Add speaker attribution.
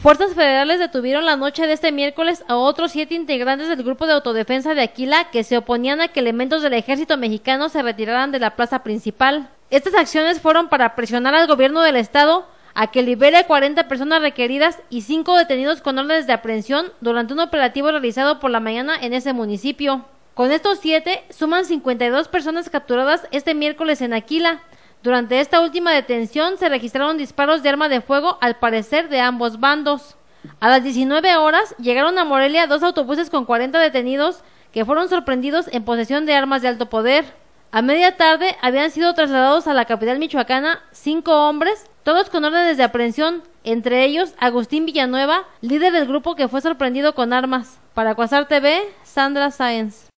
Speaker 1: Fuerzas federales detuvieron la noche de este miércoles a otros siete integrantes del grupo de autodefensa de Aquila que se oponían a que elementos del ejército mexicano se retiraran de la plaza principal. Estas acciones fueron para presionar al gobierno del estado a que libere a 40 personas requeridas y cinco detenidos con órdenes de aprehensión durante un operativo realizado por la mañana en ese municipio. Con estos siete, suman 52 personas capturadas este miércoles en Aquila, durante esta última detención se registraron disparos de arma de fuego, al parecer de ambos bandos. A las 19 horas llegaron a Morelia dos autobuses con 40 detenidos que fueron sorprendidos en posesión de armas de alto poder. A media tarde habían sido trasladados a la capital michoacana cinco hombres, todos con órdenes de aprehensión, entre ellos Agustín Villanueva, líder del grupo que fue sorprendido con armas. Para Cuasar TV, Sandra Saenz.